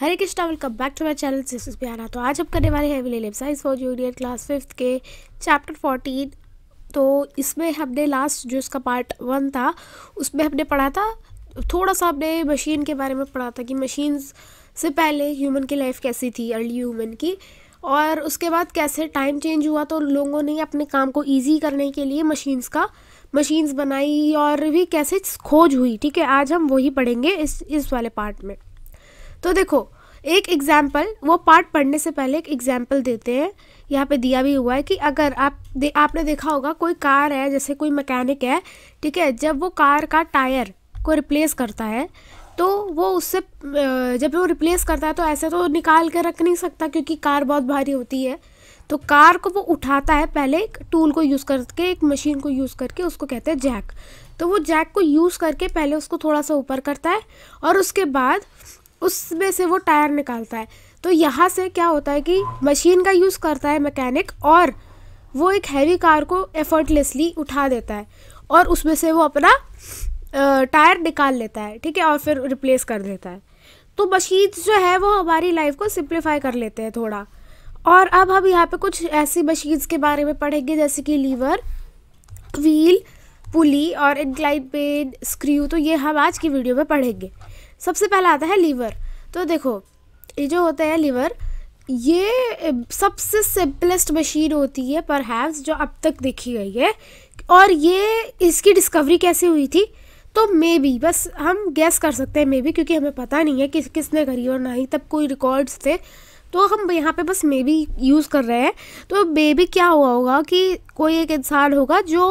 Hare Krishna welcome back to my channel sisters आना तो आज हम करने वाले हैं विले science for junior class fifth के चैप्टर फोर्टीन तो इसमें हमने लास्ट जो इसका पार्ट वन था उसमें हमने पढ़ा था थोड़ा सा हमने मशीन के बारे में पढ़ा था कि मशीन्स से पहले ह्यूमन की लाइफ कैसी थी अर्ली ह्यूमन की और उसके बाद कैसे टाइम चेंज हुआ तो लोगों ने अपने काम को ईजी करने के लिए मशीन्स का मशीन्स बनाई और भी कैसे खोज हुई ठीक है आज हम वही पढ़ेंगे इस इस वाले पार्ट में तो देखो एक एग्जाम्पल वो पार्ट पढ़ने से पहले एक एग्जाम्पल देते हैं यहाँ पे दिया भी हुआ है कि अगर आप दे, आपने देखा होगा कोई कार है जैसे कोई मैकेनिक है ठीक है जब वो कार का टायर को रिप्लेस करता है तो वो उससे जब वो रिप्लेस करता है तो ऐसे तो निकाल के रख नहीं सकता क्योंकि कार बहुत भारी होती है तो कार को वो उठाता है पहले एक टूल को यूज़ करके एक मशीन को यूज़ करके उसको कहते हैं जैक तो वो जैक को यूज़ करके पहले उसको थोड़ा सा ऊपर करता है और उसके बाद उसमें से वो टायर निकालता है तो यहाँ से क्या होता है कि मशीन का यूज़ करता है मैकेनिक और वो एक हैवी कार को एफर्टलेसली उठा देता है और उसमें से वो अपना टायर निकाल लेता है ठीक है और फिर रिप्लेस कर देता है तो मशीन जो है वो हमारी लाइफ को सिंप्लीफाई कर लेते हैं थोड़ा और अब हम यहाँ पे कुछ ऐसी मशीन्स के बारे में पढ़ेंगे जैसे कि लीवर व्हील पुली और इनक्लाइन पेन स्क्रू तो ये हम आज की वीडियो में पढ़ेंगे सबसे पहला आता है लीवर तो देखो ये जो होता है लीवर ये सबसे सिंपलेस्ट मशीन होती है पर हैव्स जो अब तक देखी गई है और ये इसकी डिस्कवरी कैसे हुई थी तो मे बी बस हम गैस कर सकते हैं मे बी क्योंकि हमें पता नहीं है कि किसने करी और ना ही तब कोई रिकॉर्ड्स थे तो हम यहाँ पे बस मे बी यूज़ कर रहे हैं तो मे बी क्या हुआ होगा कि कोई एक इंसान होगा जो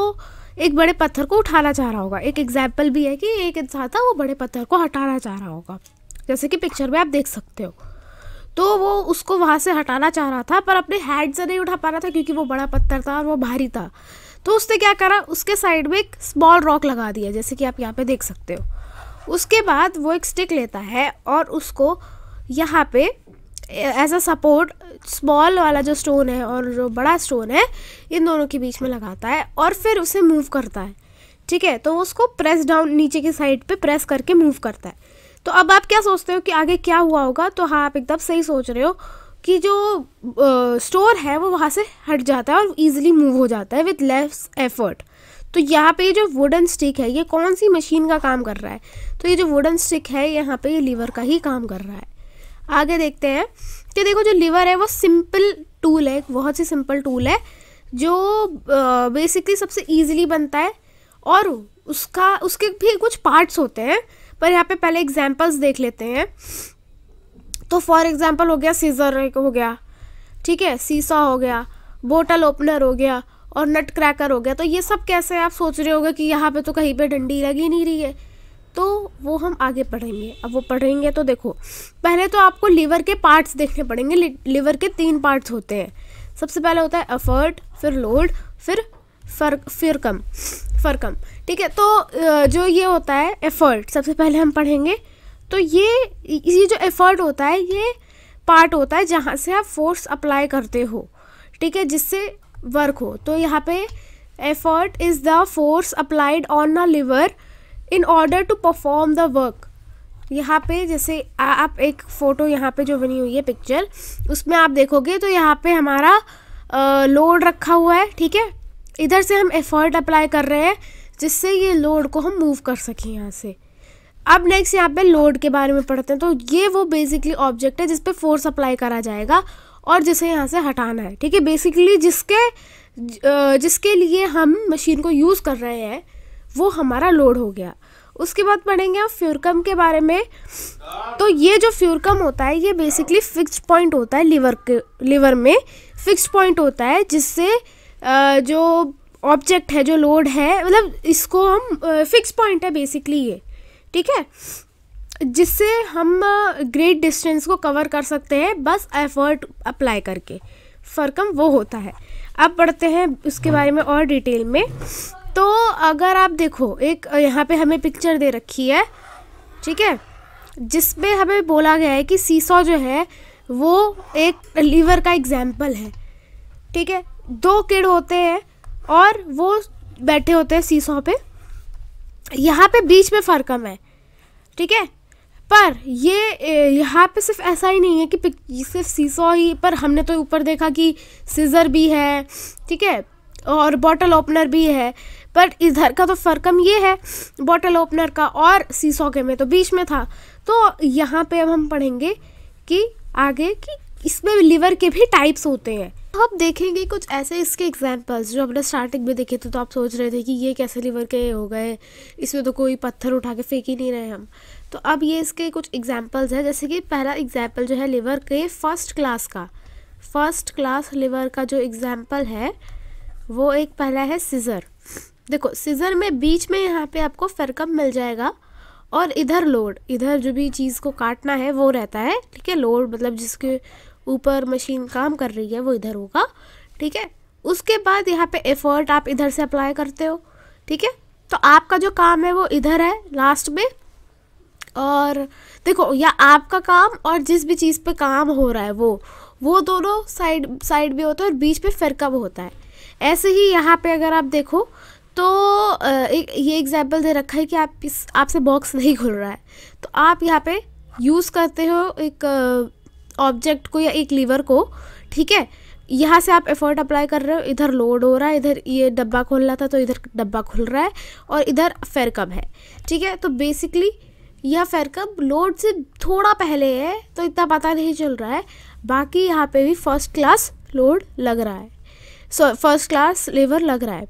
एक बड़े पत्थर को उठाना चाह रहा होगा एक एग्जाम्पल भी है कि एक इंसान था वो बड़े पत्थर को हटाना चाह रहा होगा जैसे कि पिक्चर में आप देख सकते हो तो वो उसको वहाँ से हटाना चाह रहा था पर अपने हैंड से नहीं उठा पा रहा था क्योंकि वो बड़ा पत्थर था और वो भारी था तो उसने क्या करा उसके साइड में एक स्मॉल रॉक लगा दिया जैसे कि आप यहाँ पे देख सकते हो उसके बाद वो एक स्टिक लेता है और उसको यहाँ पे एज अ सपोर्ट स्मॉल वाला जो स्टोन है और जो बड़ा स्टोन है इन दोनों के बीच में लगाता है और फिर उसे मूव करता है ठीक है तो उसको प्रेस डाउन नीचे की साइड पे प्रेस करके मूव करता है तो अब आप क्या सोचते हो कि आगे क्या हुआ होगा तो हाँ आप एकदम सही सोच रहे हो कि जो स्टोर है वो वहाँ से हट जाता है और ईजिली मूव हो जाता है विथ लेस एफर्ट तो यहाँ पे जो वुडन स्टिक है ये कौन सी मशीन का काम कर रहा है तो ये जो वुडन स्टिक है यहाँ पे ये लीवर का ही काम कर रहा है आगे देखते हैं कि देखो जो लीवर है वो सिंपल टूल है एक बहुत ही सिंपल टूल है जो बेसिकली सबसे ईजिली बनता है और उसका उसके भी कुछ पार्ट्स होते हैं पर यहाँ पे पहले एग्जाम्पल्स देख लेते हैं तो फॉर एग्जाम्पल हो गया सीजर हो गया ठीक है सीसा हो गया बोटल ओपनर हो गया और नट क्रैकर हो गया तो ये सब कैसे आप सोच रहे होगे कि यहाँ पे तो कहीं पे डंडी लगी नहीं रही है तो वो हम आगे पढ़ेंगे अब वो पढ़ेंगे तो देखो पहले तो आपको लीवर के पार्ट्स देखने पड़ेंगे लीवर के तीन पार्ट्स होते हैं सबसे पहले होता है एफर्ट फिर लोड फिर फर फिर कम फर कम ठीक है तो जो ये होता है एफर्ट सबसे पहले हम पढ़ेंगे तो ये ये जो एफर्ट होता है ये पार्ट होता है जहाँ से आप फोर्स अप्लाई करते हो ठीक है जिससे वर्क हो तो यहाँ पे effort is the force applied on a lever in order to perform the work यहाँ पे जैसे आ, आप एक फ़ोटो यहाँ पे जो बनी हुई है पिक्चर उसमें आप देखोगे तो यहाँ पे हमारा लोड रखा हुआ है ठीक है इधर से हम एफर्ट अप्लाई कर रहे हैं जिससे ये लोड को हम मूव कर सकें यहाँ से अब नेक्स्ट यहाँ पे लोड के बारे में पढ़ते हैं तो ये वो बेसिकली ऑब्जेक्ट है जिस पर फोर्स अप्लाई करा जाएगा और जिसे यहाँ से हटाना है ठीक है बेसिकली जिसके जिसके लिए हम मशीन को यूज़ कर रहे हैं वो हमारा लोड हो गया उसके बाद पढ़ेंगे हम फ्यूरकम के बारे में तो ये जो फ्यूरकम होता है ये बेसिकली फिक्स पॉइंट होता है लीवर के लीवर में फिक्स पॉइंट होता है जिससे जो ऑब्जेक्ट है जो लोड है मतलब इसको हम फिक्स पॉइंट है बेसिकली ये ठीक है जिससे हम ग्रेट डिस्टेंस को कवर कर सकते हैं बस एफर्ट अप्लाई करके फरकम वो होता है अब पढ़ते हैं उसके बारे में और डिटेल में तो अगर आप देखो एक यहाँ पे हमें पिक्चर दे रखी है ठीक है जिसमें हमें बोला गया है कि सीसॉ जो है वो एक लीवर का एग्जाम्पल है ठीक है दो किड होते हैं और वो बैठे होते हैं सीसॉ पे यहाँ पे बीच में फ़र्क कम है ठीक है पर ये यहाँ पे सिर्फ ऐसा ही नहीं है कि सिर्फ सीसॉ ही पर हमने तो ऊपर देखा कि सीज़र भी है ठीक है और बॉटल ओपनर भी है बट इधर का तो फ़र्क हम ये है बॉटल ओपनर का और सीसो के में तो बीच में था तो यहाँ पे अब हम पढ़ेंगे कि आगे कि इसमें लीवर के भी टाइप्स होते हैं तो देखेंगे कुछ ऐसे इसके एग्जाम्पल्स जो हमने स्टार्टिंग में देखे थे तो आप सोच रहे थे कि ये कैसे लीवर के हो गए इसमें तो कोई पत्थर उठा के फेंक ही नहीं रहे हम तो अब ये इसके कुछ एग्जाम्पल्स हैं जैसे कि पहला एग्जाम्पल जो है लीवर के फर्स्ट क्लास का फर्स्ट क्लास लीवर का जो एग्ज़ाम्पल है वो एक पहला है सीज़र देखो सीज़र में बीच में यहाँ पे आपको फरकम मिल जाएगा और इधर लोड इधर जो भी चीज़ को काटना है वो रहता है ठीक है लोड मतलब जिसके ऊपर मशीन काम कर रही है वो इधर होगा ठीक है उसके बाद यहाँ पे एफर्ट आप इधर से अप्लाई करते हो ठीक है तो आपका जो काम है वो इधर है लास्ट में और देखो या आपका काम और जिस भी चीज़ पे काम हो रहा है वो वो दोनों साइड साइड भी होता है और बीच पे कब होता है ऐसे ही यहाँ पे अगर आप देखो तो एक ये एग्जाम्पल दे रखा है कि आप इस आपसे बॉक्स नहीं खुल रहा है तो आप यहाँ पे यूज़ करते हो एक ऑब्जेक्ट को या एक लीवर को ठीक है यहाँ से आप एफर्ट अप्लाई कर रहे हो इधर लोड हो रहा है इधर ये डब्बा खोल रहा था तो इधर डब्बा खुल रहा है और इधर फेर कब है ठीक है तो बेसिकली यह फेर कब लोड से थोड़ा पहले है तो इतना पता नहीं चल रहा है बाकी यहाँ पे भी फर्स्ट क्लास लोड लग रहा है सो फर्स्ट क्लास लेवर लग रहा है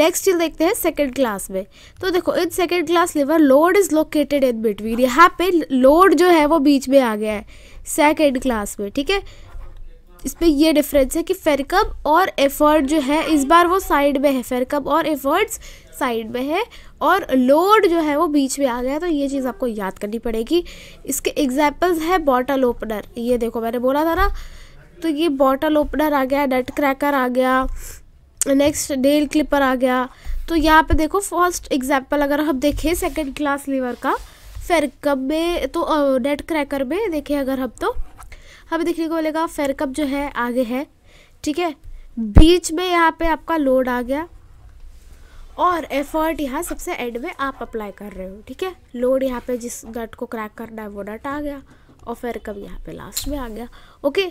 नेक्स्ट चीज़ देखते हैं सेकेंड क्लास में तो देखो in second class lever load is located in between यहाँ पे लोड जो है वो बीच में आ गया है सेकेंड क्लास में ठीक है इसमें यह डिफरेंस है कि फेरकब और एफर्ट जो है इस बार वो साइड में है फेरकब और एफर्ट्स साइड में है और लोड जो है वो बीच में आ गया तो ये चीज़ आपको याद करनी पड़ेगी इसके एग्जाम्पल्स है बॉटल ओपनर ये देखो मैंने बोला था ना तो ये बॉटल ओपनर आ गया नट क्रैकर आ गया नेक्स्ट डेल क्लिपर आ गया तो यहाँ पे देखो फर्स्ट एग्जाम्पल अगर हम देखें सेकंड क्लास लीवर का फेरकप में तो नेट क्रैकर में देखें अगर हम तो हमें देखने को मिलेगा फेरकप जो है आगे है ठीक है बीच में यहाँ पे आपका लोड आ गया और एफर्ट यहाँ सबसे एंड में आप अप्लाई कर रहे हो ठीक है लोड यहाँ पे जिस नट को क्रैक करना है वो डट आ गया और फेरकप यहाँ पे लास्ट में आ गया ओके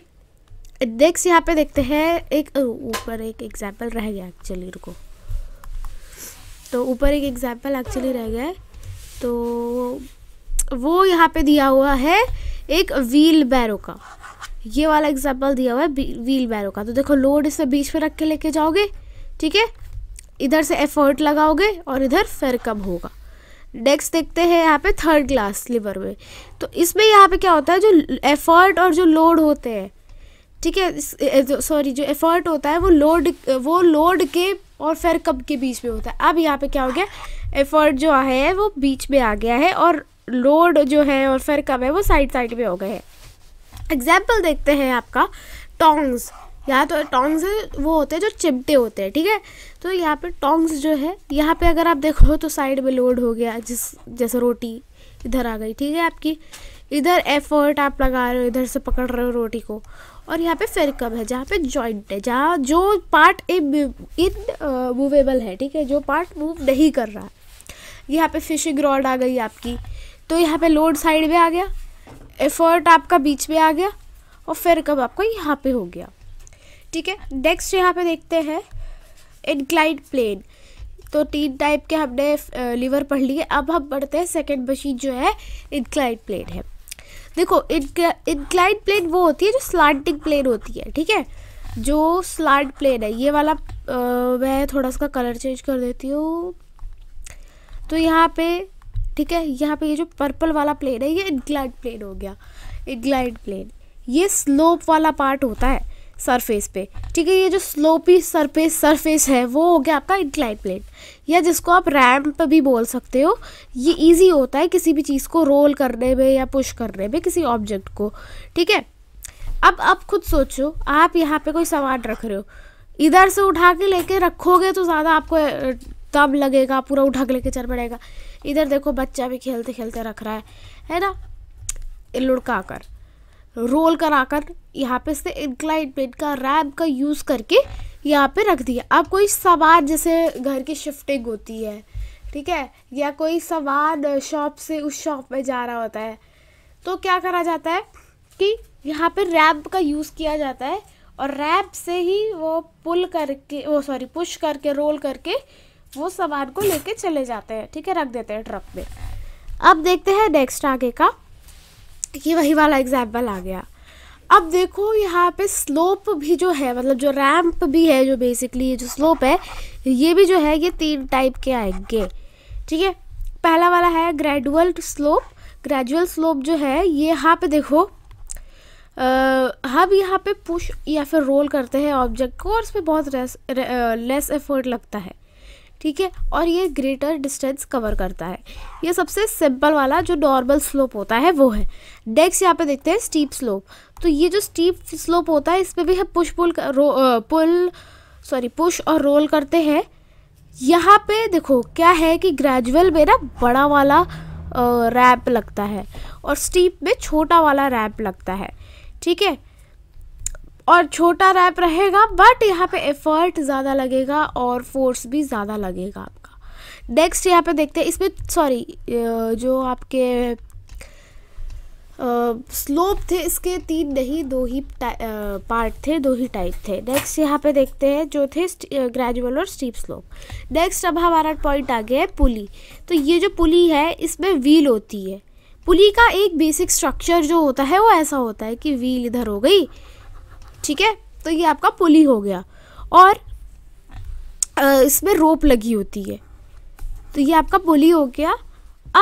नेक्स्ट यहाँ पे देखते हैं एक ऊपर एक एग्जाम्पल रह गया एक्चुअली रुको तो ऊपर एक एग्जाम्पल एक्चुअली रह गया है तो वो यहाँ पे दिया हुआ है एक व्हील बैरो का ये वाला एग्जाम्पल दिया हुआ है व्हील बैरो का तो देखो लोड इसे बीच में रख के लेके जाओगे ठीक है इधर से एफर्ट लगाओगे और इधर फेर कम होगा नेक्स्ट देखते हैं यहाँ पे थर्ड क्लास लिवर में तो इसमें यहाँ पे क्या होता है जो एफर्ट और जो लोड होते हैं ठीक है सॉरी जो एफर्ट होता है वो लोड वो लोड के और फिर कब के बीच में होता है अब यहाँ पे क्या हो गया एफर्ट जो है वो बीच में आ गया है और लोड जो है और फिर कब है वो साइड साइड में हो गए हैं एग्जाम्पल देखते हैं आपका टोंग्स यहाँ तो टोंग्स वो होते हैं जो चिमटे होते हैं ठीक है तो यहाँ पे टोंग्स जो है यहाँ पे अगर आप देखो तो साइड में लोड हो गया जिस जैसे रोटी इधर आ गई ठीक है आपकी इधर एफर्ट आप लगा रहे हो इधर से पकड़ रहे हो रोटी को और यहाँ पे फेर कब है जहाँ पे जॉइंट है जहाँ जो पार्ट इन मूवेबल है ठीक है जो पार्ट मूव नहीं कर रहा है यहाँ पे फिशिंग रॉड आ गई आपकी तो यहाँ पे लोड साइड में आ गया एफर्ट आपका बीच में आ गया और फिर कब आपका यहाँ पे हो गया ठीक है नेक्स्ट यहाँ पे देखते हैं इनक्लाइंट प्लेन तो तीन टाइप के हमने लीवर पढ़ लिए अब हम बढ़ते हैं सेकेंड मशीन जो है इनक्लाइंड प्लेन है देखो इनक्लाइड प्लेन वो होती है जो स्लांटिंग प्लेन होती है ठीक है जो स्लांट प्लेन है ये वाला आ, मैं थोड़ा सा कलर चेंज कर देती हूँ तो यहाँ पे ठीक है यहाँ पे ये जो पर्पल वाला प्लेन है ये इनक्लाइड प्लेन हो गया इनक्लाइंड प्लेन ये स्लोप वाला पार्ट होता है सरफेस पे ठीक है ये जो स्लोपी सरफेस सरफेस है वो हो गया आपका इंक्लाइन प्लेट या जिसको आप रैम्प भी बोल सकते हो ये इजी होता है किसी भी चीज़ को रोल करने में या पुश करने में किसी ऑब्जेक्ट को ठीक है अब आप खुद सोचो आप यहाँ पे कोई सामान रख रहे हो इधर से उठा के लेके रखोगे तो ज़्यादा आपको दम लगेगा पूरा उठा के लेके चल पड़ेगा इधर देखो बच्चा भी खेलते खेलते रख रहा है है ना लुढ़का कर रोल कराकर यहाँ पे से इंक्लाइन पेन का रैम्प का यूज़ करके यहाँ पे रख दिया अब कोई सामान जैसे घर की शिफ्टिंग होती है ठीक है या कोई सामान शॉप से उस शॉप में जा रहा होता है तो क्या करा जाता है कि यहाँ पे रैम्प का यूज़ किया जाता है और रैप से ही वो पुल करके वो सॉरी पुश करके रोल करके वो सामान को लेके चले जाते हैं ठीक है रख देते हैं ट्रक में अब देखते हैं नेक्स्ट आगे का कि वही वाला एग्जाम्पल आ गया अब देखो यहाँ पे स्लोप भी जो है मतलब जो रैम्प भी है जो बेसिकली ये जो स्लोप है ये भी जो है ये तीन टाइप के आएंगे ठीक है पहला वाला है ग्रेजुअल स्लोप ग्रेजुअल स्लोप जो है ये यहाँ पे देखो हम यहाँ पे पुश या फिर रोल करते हैं ऑब्जेक्ट को और इसमें बहुत रेस, रे, लेस एफर्ट लगता है ठीक है और ये ग्रेटर डिस्टेंस कवर करता है ये सबसे सिंपल वाला जो नॉर्मल स्लोप होता है वो है डेक्स यहाँ पे देखते हैं स्टीप स्लोप तो ये जो स्टीप स्लोप होता है इस पर भी हम push pull pull sorry push और रोल करते हैं यहाँ पे देखो क्या है कि ग्रेजुअल में ना बड़ा वाला रैप लगता है और स्टीप में छोटा वाला रैप लगता है ठीक है और छोटा रैप रहेगा बट यहाँ पे एफर्ट ज़्यादा लगेगा और फोर्स भी ज़्यादा लगेगा आपका नेक्स्ट यहाँ पे देखते हैं इसमें सॉरी जो आपके स्लोप थे इसके तीन नहीं दो ही पार्ट थे दो ही टाइप थे नेक्स्ट यहाँ पे देखते हैं जो थे ग्रेजुअल और स्टीप स्लोप नेक्स्ट अब हमारा पॉइंट आ गया है पुली तो ये जो पुली है इसमें व्हील होती है पुली का एक बेसिक स्ट्रक्चर जो होता है वो ऐसा होता है कि व्हील इधर हो गई ठीक है तो ये आपका पुली हो गया और इसमें रोप लगी होती है तो ये आपका पुली हो गया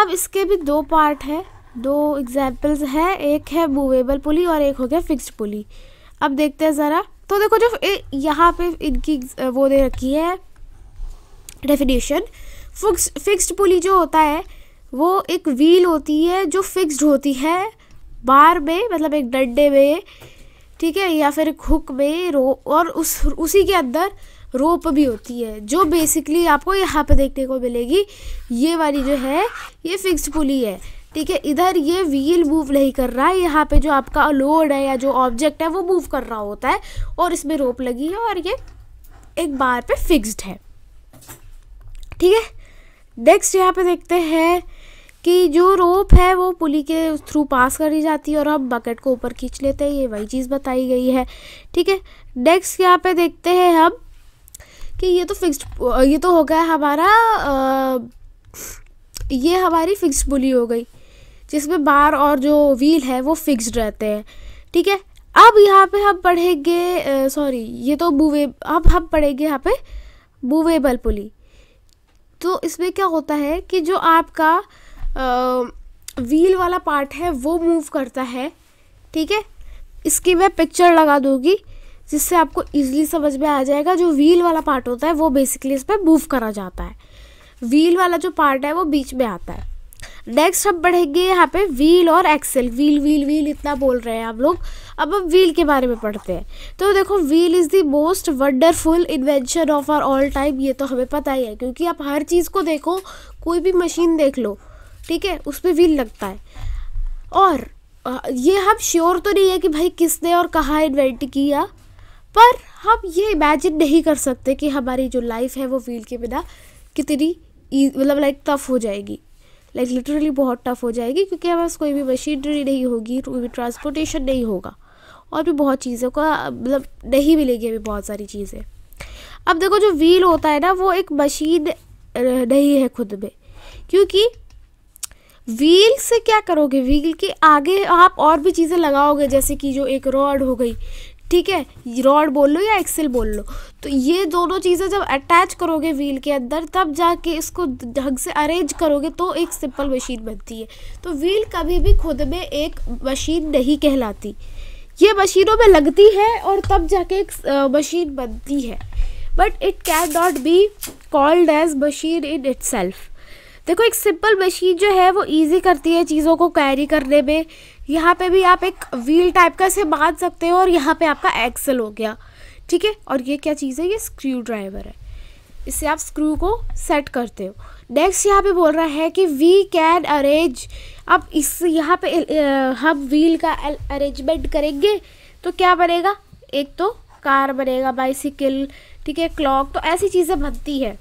अब इसके भी दो पार्ट है दो एग्जाम्पल्स है एक है मूवेबल पुली और एक हो गया फिक्स्ड पुली अब देखते हैं ज़रा तो देखो जो यहाँ पे इनकी वो दे रखी है डेफिनेशन फिक्स फिक्स्ड पुली जो होता है वो एक व्हील होती है जो फिक्स्ड होती है बार में मतलब एक डंडे में ठीक है या फिर हुक में रो और उस उसी के अंदर रोप भी होती है जो बेसिकली आपको यहाँ पे देखने को मिलेगी ये वाली जो है ये फिक्स पुली है ठीक है इधर ये व्हील मूव नहीं कर रहा है यहाँ पे जो आपका लोड है या जो ऑब्जेक्ट है वो मूव कर रहा होता है और इसमें रोप लगी है और ये एक बार पे फिक्स्ड है ठीक है नेक्स्ट यहाँ पे देखते हैं कि जो रोप है वो पुली के थ्रू पास करी जाती है और आप बकेट को ऊपर खींच लेते हैं ये वही चीज़ बताई गई है ठीक है नेक्स्ट यहाँ पे देखते हैं हम कि ये तो फिक्स्ड ये तो हो गया हमारा आ, ये हमारी फिक्स्ड पुली हो गई जिसमें बार और जो व्हील है वो फिक्स्ड रहते हैं ठीक है अब यहाँ पे हम पढ़ेंगे सॉरी ये तो बूवे अब हम पढ़ेंगे यहाँ पे बूवेबल पुली तो इसमें क्या होता है कि जो आपका व्हील वाला पार्ट है वो मूव करता है ठीक है इसकी मैं पिक्चर लगा दूँगी जिससे आपको इजीली समझ में आ जाएगा जो व्हील वाला पार्ट होता है वो बेसिकली इस पर मूव करा जाता है व्हील वाला जो पार्ट है वो बीच में आता है नेक्स्ट हम बढ़ेंगे यहाँ पे व्हील और एक्सेल व्हील व्हील व्हील इतना बोल रहे हैं आप लोग अब हम व्हील के बारे में पढ़ते हैं तो देखो wheel is the most wonderful invention of our all time ये तो हमें पता ही है क्योंकि आप हर चीज़ को देखो कोई भी मशीन देख लो ठीक है उस पर व्हील लगता है और ये हम श्योर तो नहीं है कि भाई किसने और कहाँ इन्वेंट किया पर हम ये इमेजिन नहीं कर सकते कि हमारी जो लाइफ है वो व्हील के बिना कितनी e, मतलब लाइक टफ़ हो जाएगी लाइक like, लिटरली बहुत टफ़ हो जाएगी क्योंकि हमारे पास कोई भी मशीनरी नहीं होगी कोई भी ट्रांसपोर्टेशन नहीं होगा और भी बहुत चीज़ों का मतलब नहीं मिलेगी अभी बहुत सारी चीज़ें अब देखो जो व्हील होता है ना वो एक मशीन नहीं है खुद में क्योंकि व्हील से क्या करोगे व्हील के आगे आप और भी चीज़ें लगाओगे जैसे कि जो एक रॉड हो गई ठीक है रॉड बोल लो या एक्सेल बोल लो तो ये दोनों चीज़ें जब अटैच करोगे व्हील के अंदर तब जाके इसको ढंग से अरेंज करोगे तो एक सिंपल मशीन बनती है तो व्हील कभी भी खुद में एक मशीन नहीं कहलाती ये मशीनों में लगती है और तब जाके एक मशीन बनती है but it can not be called as machine in itself self देखो एक सिंपल मशीन जो है वो इजी करती है चीज़ों को कैरी करने में यहाँ पे भी आप एक व्हील टाइप का इसे बांध सकते हो और यहाँ पे आपका एक्सल हो गया ठीक है और ये क्या चीज़ है ये स्क्रू ड्राइवर है इससे आप स्क्रू को सेट करते हो नेक्स्ट यहाँ पे बोल रहा है कि वी कैन अरेंज अब इस यहाँ पे हम व्हील का अरेंजमेंट करेंगे तो क्या बनेगा एक तो कार बनेगा बाइसिकल ठीक है क्लॉक तो ऐसी चीज़ें बनती है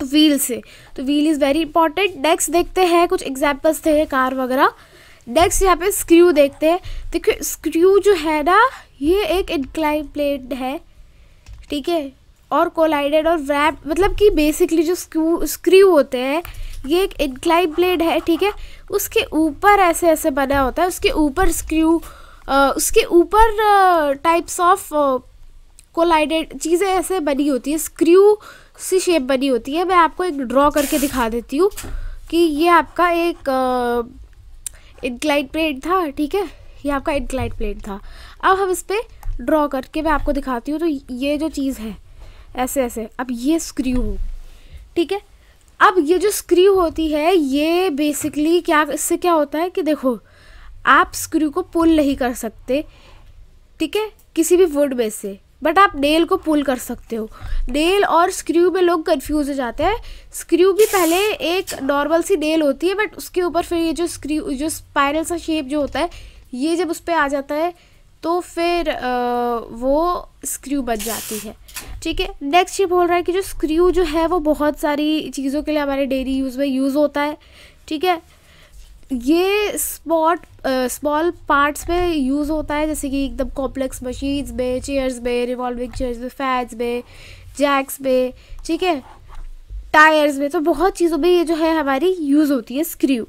तो व्हील से तो wheel is very important next देखते हैं कुछ एग्जाम्पल्स थे कार वगैरह नेक्स्ट यहाँ पे स्क्रू देखते हैं देखिए स्क्रू जो है ना ये एक इंक्लाइन प्लेट है ठीक है और कोलाइडेड और रैप मतलब कि बेसिकली जो स्क्रू स्क्रू होते हैं ये एक इंक्लाइन ब्लेड है ठीक है उसके ऊपर ऐसे ऐसे बना होता है उसके ऊपर स्क्रू उसके ऊपर टाइप्स ऑफ कोलाइडेड चीज़ें ऐसे बनी होती है स्क्रू सी शेप बनी होती है मैं आपको एक ड्रॉ करके दिखा देती हूँ कि ये आपका एक इनक्लाइड प्लेट था ठीक है ये आपका इनक्लाइड प्लेट था अब हम इस पर ड्रॉ करके मैं आपको दिखाती हूँ तो ये जो चीज़ है ऐसे ऐसे अब ये स्क्रू हो ठीक है अब ये जो स्क्रू होती है ये बेसिकली क्या इससे क्या होता है कि देखो आप स्क्रू को पुल नहीं कर सकते ठीक है किसी भी वुड में से बट आप डेल को पुल कर सकते हो डेल और स्क्रू में लोग कन्फ्यूज़ हो जाते हैं स्क्रू भी पहले एक नॉर्मल सी डेल होती है बट उसके ऊपर फिर ये जो स्क्रू जो स्पायरल सा शेप जो होता है ये जब उस पर आ जाता है तो फिर आ, वो स्क्रू बच जाती है ठीक है नेक्स्ट ये बोल रहा है कि जो स्क्रू जो है वो बहुत सारी चीज़ों के लिए हमारे डेली यूज़ में यूज़ होता है ठीक है ये स्पॉट स्मॉल पार्ट्स में यूज़ होता है जैसे कि एकदम कॉम्प्लेक्स मशीन्स में चेयर्स में रिवॉल्विंग चेयर्स में फैंस में जैक्स में ठीक है टायर्स में तो बहुत चीज़ों में ये जो है हमारी यूज़ होती है स्क्रू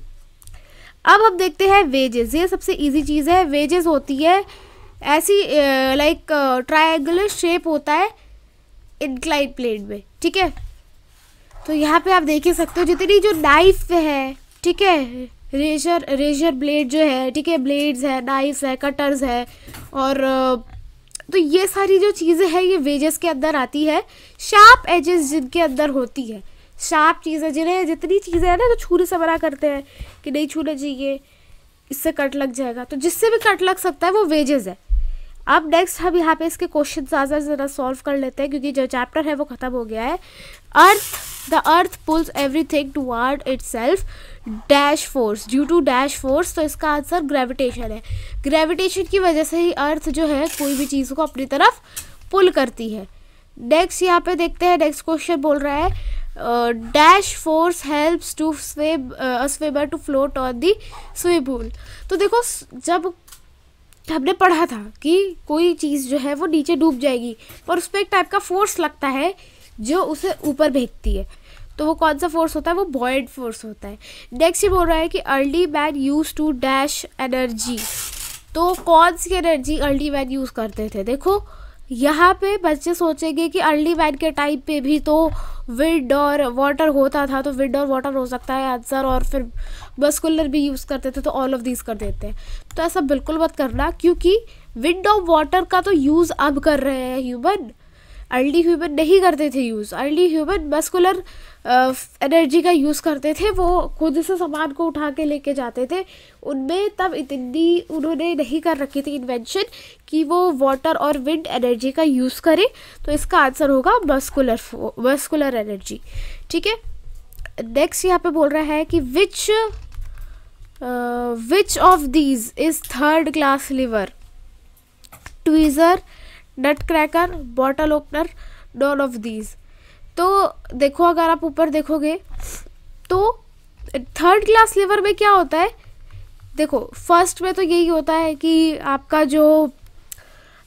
अब हम देखते हैं वेजेस ये सबसे इजी चीज़ है वेजेस होती है ऐसी लाइक ट्राइंगुलर शेप होता है इनक्लाइन प्लेट में ठीक है तो यहाँ पे आप देख सकते हो जितनी जो नाइफ है ठीक है रेजर रेजर ब्लेड जो है ठीक है ब्लेड्स है नाइफ्स है कटर्स है और तो ये सारी जो चीज़ें हैं ये वेजेस के अंदर आती है शार्प एजेस जिनके अंदर होती है शार्प चीज़ें जिन्हें जितनी चीज़ें हैं ना जो तो छूने से बना करते हैं कि नहीं छूना चाहिए इससे कट लग जाएगा तो जिससे भी कट लग सकता है वो वेजेस है अब नेक्स्ट हम यहाँ पे इसके क्वेश्चन ज़्यादा ज़रा सॉल्व कर लेते हैं क्योंकि जो चैप्टर है वो ख़त्म हो गया है earth the earth pulls earth to everything itself dash force due to dash force तो इसका आंसर ग्रेविटेशन है ग्रेविटेशन की वजह से ही अर्थ जो है कोई भी चीज़ को अपनी तरफ पुल करती है नेक्स्ट यहाँ पे देखते हैं नेक्स्ट क्वेश्चन बोल रहा है dash force helps to swim swimmer to float on the swim pool तो देखो जब हमने पढ़ा था कि कोई चीज़ जो है वो नीचे डूब जाएगी और उस पर एक टाइप का फोर्स लगता है जो उसे ऊपर भेजती है तो वो कौन सा फोर्स होता है वो बॉयड फोर्स होता है नेक्स्ट ये बोल रहा है कि early man use to dash energy तो कौन सी एनर्जी अर्ली मैन यूज़ करते थे देखो यहाँ पे बच्चे सोचेंगे कि अर्ली मैन के टाइम पे भी तो विंड और वाटर होता था तो विंड और वाटर हो सकता है आंसर और फिर बस्कुलर भी यूज़ करते थे तो ऑल ऑफ दीज कर देते हैं तो ऐसा बिल्कुल मत करना क्योंकि विंड और वाटर का तो यूज़ अब कर रहे हैं ह्यूमन अर्ली ह्यूमन नहीं करते थे use early human muscular energy का यूज़ करते थे वो खुद से सामान को उठा के लेके जाते थे उनमें तब इतनी उन्होंने नहीं कर रखी थी इन्वेंशन कि वो वाटर और विंड एनर्जी का यूज़ करें तो इसका आंसर होगा मस्कुलर मस्कुलर एनर्जी ठीक है नेक्स्ट यहाँ पे बोल रहा है कि which which of these is third class lever tweezer nut cracker bottle opener none of these तो देखो अगर आप ऊपर देखोगे तो थर्ड क्लास लेवर में क्या होता है देखो फर्स्ट में तो यही होता है कि आपका जो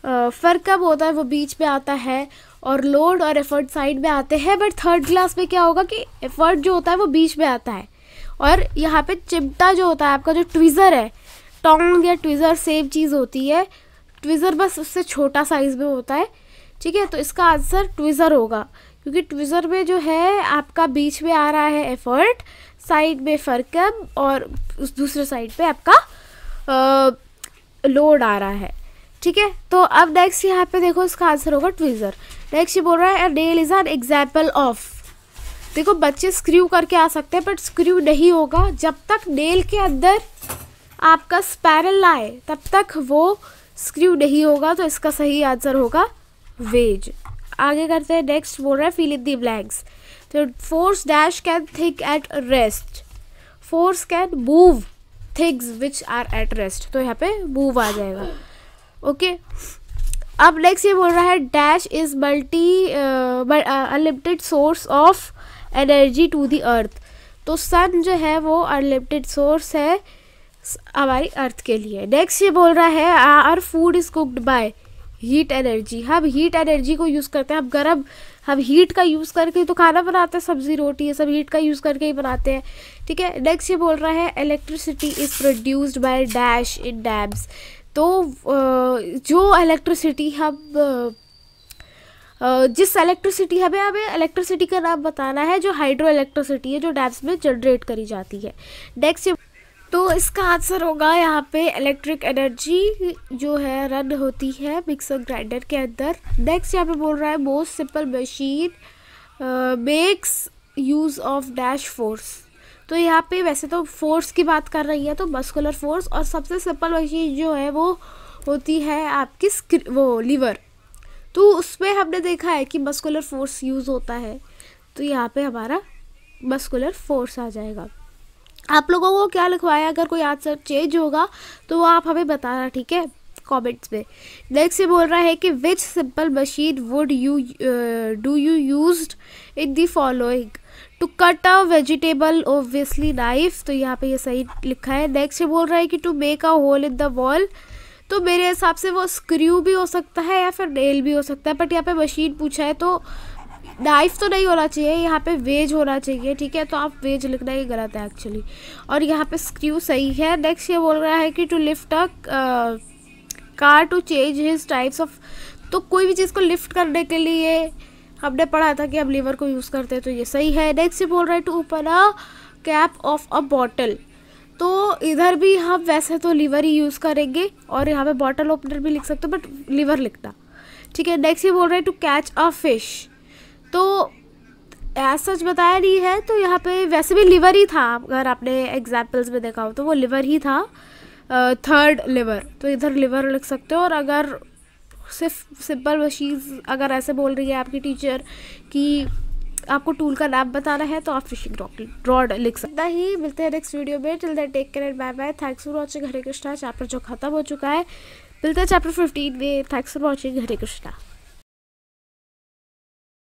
कब होता है वो बीच में आता है और लोड और एफर्ट साइड में आते हैं बट थर्ड क्लास में क्या होगा कि एफर्ट जो होता है वो बीच में आता है और यहाँ पे चिमटा जो होता है आपका जो ट्विज़र है टोंग या ट्विज़र सेम चीज़ होती है ट्विज़र बस उससे छोटा साइज़ में होता है ठीक है तो इसका आंसर ट्विज़र होगा क्योंकि ट्विज़र में जो है आपका बीच में आ रहा है एफर्ट साइड में फरकम और उस दूसरे साइड पे आपका आ, लोड आ रहा है ठीक है तो अब नेक्स्ट यहाँ पे देखो इसका आंसर होगा ट्विज़र नेक्स्ट ये बोल रहा है nail is an example of देखो बच्चे स्क्रू करके आ सकते हैं बट स्क्रू नहीं होगा जब तक नेल के अंदर आपका स्पैरल लाए आए तब तक वो स्क्रू नहीं होगा तो इसका सही आंसर होगा वेज आगे करते हैं नेक्स्ट बोल रहा है फील इन दी ब्लैंक्स तो force dash can think at rest force can move things which are at rest तो यहाँ पे मूव आ जाएगा ओके अब नेक्स्ट ये बोल रहा है dash is multi unlimited source of energy to the earth तो सन जो है वो अनलिमिटेड सोर्स है हमारी अर्थ के लिए नेक्स्ट ये बोल रहा है our food is cooked by heat energy हम हीट एनर्जी को यूज़ करते हैं हम गर्म हम हीट का यूज़ करके ही तो खाना बनाते हैं सब्ज़ी रोटी ये सब हीट का यूज़ करके ही बनाते हैं ठीक है नेक्स्ट ये बोल रहा है electricity is produced by dash in dams तो जो इलेक्ट्रिसिटी हम जिस इलेक्ट्रिसिटी हमें हमें इलेक्ट्रिसिटी का नाम बताना है जो हाइड्रो इलेक्ट्रिसिटी है जो डैम्स में जनरेट करी जाती है नेक्स्ट तो इसका आंसर होगा यहाँ पे इलेक्ट्रिक एनर्जी जो है रन होती है मिक्सर ग्राइंडर के अंदर नेक्स्ट यहाँ पे बोल रहा है most simple machine makes use of dash force तो यहाँ पे वैसे तो फोर्स की बात कर रही है तो मस्कुलर फोर्स और सबसे सिंपल मशीन जो है वो होती है आपकी वो लीवर तो उसमें हमने देखा है कि मस्कुलर फोर्स यूज़ होता है तो यहाँ पे हमारा मस्कुलर फोर्स आ जाएगा आप लोगों को क्या लिखवाया अगर कोई आंसर चेंज होगा तो वो आप हमें बताना ठीक है कमेंट्स में नेक्स्ट ये बोल रहा है कि which simple machine would you do you use in the following to cut a vegetable obviously knife तो यहाँ पे ये यह सही लिखा है नेक्स्ट ये बोल रहा है कि to make a hole in the wall तो मेरे हिसाब से वो स्क्रू भी हो सकता है या फिर नेल भी हो सकता है बट यहाँ पे मशीन पूछा है तो नाइफ तो नहीं होना चाहिए यहाँ पे वेज होना चाहिए ठीक है तो आप वेज लिखना ही गलत है एक्चुअली और यहाँ पे स्क्रू सही है नेक्स्ट ये बोल रहा है कि to lift a car to change his types of तो कोई भी चीज़ को लिफ्ट करने के लिए हमने पढ़ा था कि हम लीवर को यूज़ करते हैं तो ये सही है नेक्स्ट ये बोल रहा है to open a cap of a bottle तो इधर भी हम वैसे तो लीवर ही यूज़ करेंगे और यहाँ पे बॉटल ओपनर भी लिख सकते हो बट लीवर लिखना ठीक है नेक्स्ट ये बोल रहा है टू कैच अ फिश तो एज सच बताया नहीं है तो यहाँ पे वैसे भी लिवर ही था अगर आपने एग्जाम्पल्स में देखा हो तो वो लिवर ही था थर्ड लिवर तो इधर लिवर लिख सकते हो और अगर सिर्फ सिंपल मशीन अगर ऐसे बोल रही है आपकी टीचर कि आपको टूल का नाम बताना है तो आप फिशिंग रॉड लिख सकते ही मिलते हैं नेक्स्ट वीडियो में till take care and bye bye thanks for watching Hare Krishna chapter जो खत्म हो चुका है मिलते हैं चैप्टर फिफ्टीन में thanks for watching Hare Krishna